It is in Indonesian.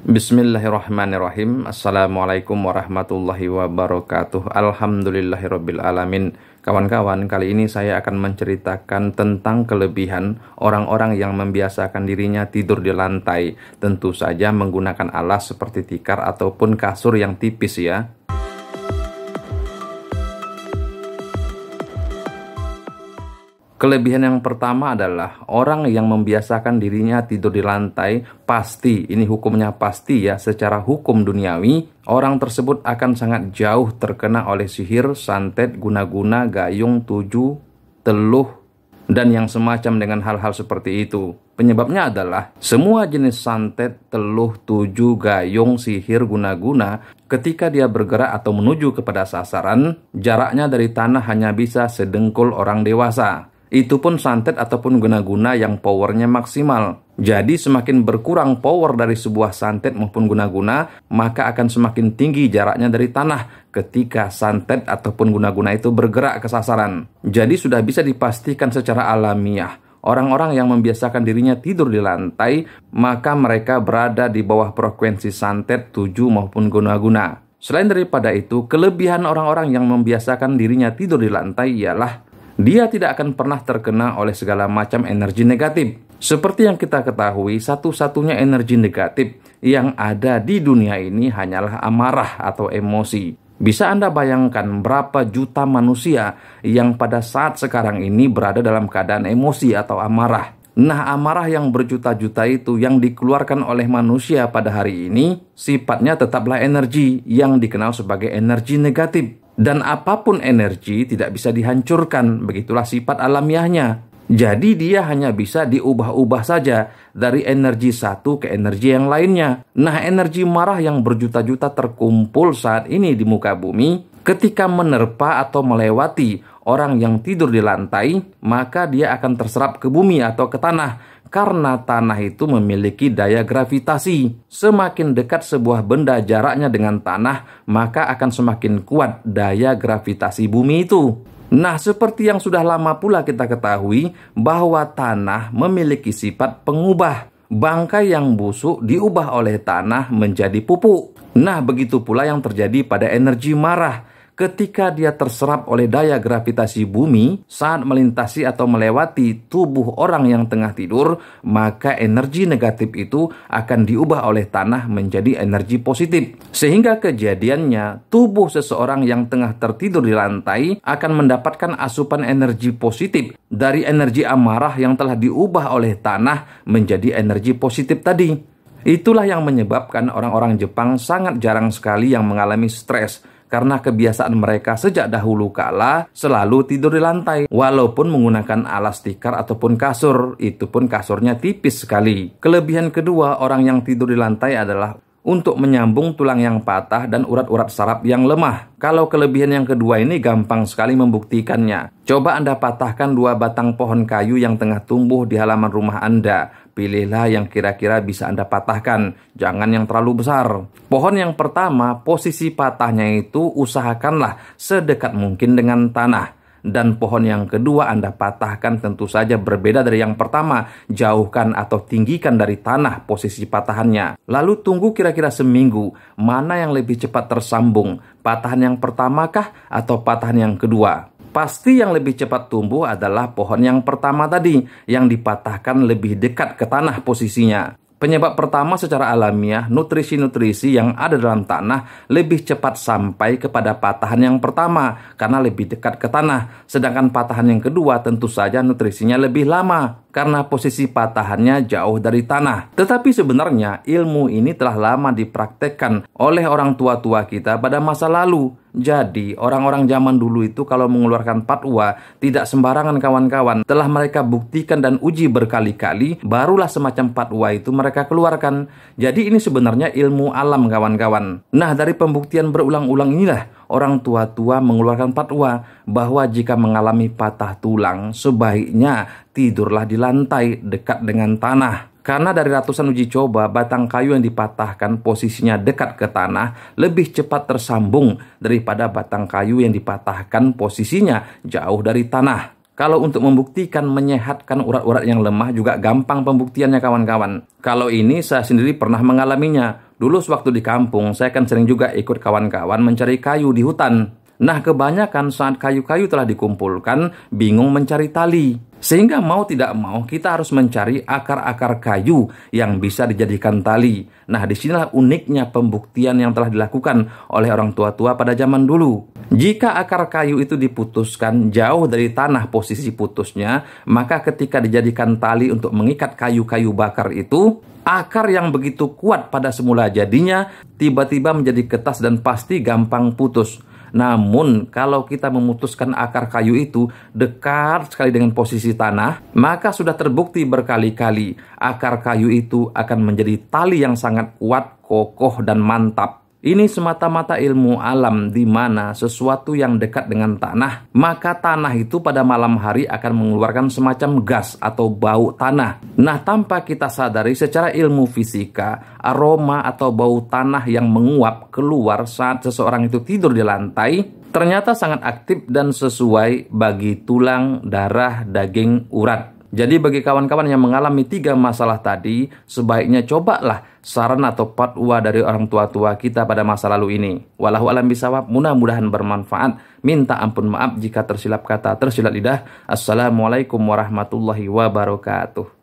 Bismillahirrahmanirrahim Assalamualaikum warahmatullahi wabarakatuh Alhamdulillahirrabbilalamin Kawan-kawan, kali ini saya akan menceritakan tentang kelebihan orang-orang yang membiasakan dirinya tidur di lantai Tentu saja menggunakan alas seperti tikar ataupun kasur yang tipis ya Kelebihan yang pertama adalah orang yang membiasakan dirinya tidur di lantai pasti, ini hukumnya pasti ya, secara hukum duniawi, orang tersebut akan sangat jauh terkena oleh sihir, santet, guna-guna, gayung, tuju, teluh, dan yang semacam dengan hal-hal seperti itu. Penyebabnya adalah semua jenis santet, teluh, tuju, gayung, sihir, guna-guna ketika dia bergerak atau menuju kepada sasaran, jaraknya dari tanah hanya bisa sedengkul orang dewasa itu pun santet ataupun guna-guna yang powernya maksimal. Jadi semakin berkurang power dari sebuah santet maupun guna-guna, maka akan semakin tinggi jaraknya dari tanah ketika santet ataupun guna-guna itu bergerak ke sasaran. Jadi sudah bisa dipastikan secara alamiah, orang-orang yang membiasakan dirinya tidur di lantai, maka mereka berada di bawah frekuensi santet 7 maupun guna-guna. Selain daripada itu, kelebihan orang-orang yang membiasakan dirinya tidur di lantai ialah dia tidak akan pernah terkena oleh segala macam energi negatif. Seperti yang kita ketahui, satu-satunya energi negatif yang ada di dunia ini hanyalah amarah atau emosi. Bisa Anda bayangkan berapa juta manusia yang pada saat sekarang ini berada dalam keadaan emosi atau amarah. Nah, amarah yang berjuta-juta itu yang dikeluarkan oleh manusia pada hari ini sifatnya tetaplah energi yang dikenal sebagai energi negatif dan apapun energi tidak bisa dihancurkan, begitulah sifat alamiahnya. Jadi dia hanya bisa diubah-ubah saja dari energi satu ke energi yang lainnya. Nah, energi marah yang berjuta-juta terkumpul saat ini di muka bumi ketika menerpa atau melewati orang yang tidur di lantai, maka dia akan terserap ke bumi atau ke tanah karena tanah itu memiliki daya gravitasi. Semakin dekat sebuah benda jaraknya dengan tanah, maka akan semakin kuat daya gravitasi bumi itu. Nah, seperti yang sudah lama pula kita ketahui, bahwa tanah memiliki sifat pengubah. Bangkai yang busuk diubah oleh tanah menjadi pupuk. Nah, begitu pula yang terjadi pada energi marah ketika dia terserap oleh daya gravitasi bumi saat melintasi atau melewati tubuh orang yang tengah tidur, maka energi negatif itu akan diubah oleh tanah menjadi energi positif. Sehingga kejadiannya, tubuh seseorang yang tengah tertidur di lantai akan mendapatkan asupan energi positif dari energi amarah yang telah diubah oleh tanah menjadi energi positif tadi. Itulah yang menyebabkan orang-orang Jepang sangat jarang sekali yang mengalami stres karena kebiasaan mereka sejak dahulu kala selalu tidur di lantai walaupun menggunakan alas tikar ataupun kasur itu pun kasurnya tipis sekali. Kelebihan kedua orang yang tidur di lantai adalah untuk menyambung tulang yang patah dan urat-urat saraf yang lemah. Kalau kelebihan yang kedua ini gampang sekali membuktikannya. Coba Anda patahkan dua batang pohon kayu yang tengah tumbuh di halaman rumah Anda. Pilihlah yang kira-kira bisa Anda patahkan, jangan yang terlalu besar. Pohon yang pertama, posisi patahnya itu usahakanlah sedekat mungkin dengan tanah dan pohon yang kedua Anda patahkan tentu saja berbeda dari yang pertama. Jauhkan atau tinggikan dari tanah posisi patahannya. Lalu tunggu kira-kira seminggu, mana yang lebih cepat tersambung, patahan yang pertama kah atau patahan yang kedua? Pasti yang lebih cepat tumbuh adalah pohon yang pertama tadi yang dipatahkan lebih dekat ke tanah posisinya. Penyebab pertama secara alamiah, nutrisi-nutrisi yang ada dalam tanah lebih cepat sampai kepada patahan yang pertama karena lebih dekat ke tanah, sedangkan patahan yang kedua tentu saja nutrisinya lebih lama karena posisi patahannya jauh dari tanah. Tetapi sebenarnya ilmu ini telah lama dipraktekkan oleh orang tua-tua kita pada masa lalu. Jadi, orang-orang zaman dulu itu kalau mengeluarkan patwa tidak sembarangan kawan-kawan. Telah mereka buktikan dan uji berkali-kali, barulah semacam patwa itu mereka keluarkan. Jadi, ini sebenarnya ilmu alam kawan-kawan. Nah, dari pembuktian berulang-ulang inilah orang tua-tua mengeluarkan fatwa bahwa jika mengalami patah tulang, sebaiknya tidurlah di lantai dekat dengan tanah. Karena dari ratusan uji coba, batang kayu yang dipatahkan posisinya dekat ke tanah lebih cepat tersambung daripada batang kayu yang dipatahkan posisinya jauh dari tanah. Kalau untuk membuktikan menyehatkan urat-urat yang lemah juga gampang pembuktiannya kawan-kawan. Kalau ini saya sendiri pernah mengalaminya Dulu sewaktu di kampung, saya kan sering juga ikut kawan-kawan mencari kayu di hutan. Nah, kebanyakan saat kayu-kayu telah dikumpulkan, bingung mencari tali. Sehingga mau tidak mau kita harus mencari akar-akar kayu yang bisa dijadikan tali. Nah disinilah uniknya pembuktian yang telah dilakukan oleh orang tua-tua pada zaman dulu. Jika akar kayu itu diputuskan jauh dari tanah posisi putusnya, maka ketika dijadikan tali untuk mengikat kayu-kayu bakar itu, akar yang begitu kuat pada semula jadinya tiba-tiba menjadi ketas dan pasti gampang putus. Namun kalau kita memutuskan akar kayu itu dekat sekali dengan posisi tanah, maka sudah terbukti berkali-kali akar kayu itu akan menjadi tali yang sangat kuat, kokoh dan mantap ini semata-mata ilmu alam di mana sesuatu yang dekat dengan tanah, maka tanah itu pada malam hari akan mengeluarkan semacam gas atau bau tanah. Nah, tanpa kita sadari secara ilmu fisika, aroma atau bau tanah yang menguap keluar saat seseorang itu tidur di lantai ternyata sangat aktif dan sesuai bagi tulang, darah, daging, urat. Jadi bagi kawan-kawan yang mengalami tiga masalah tadi, sebaiknya cobalah saran atau patwa dari orang tua-tua kita pada masa lalu ini. Walau alam bisawab, mudah-mudahan bermanfaat. Minta ampun maaf jika tersilap kata, tersilap lidah. Assalamualaikum warahmatullahi wabarakatuh.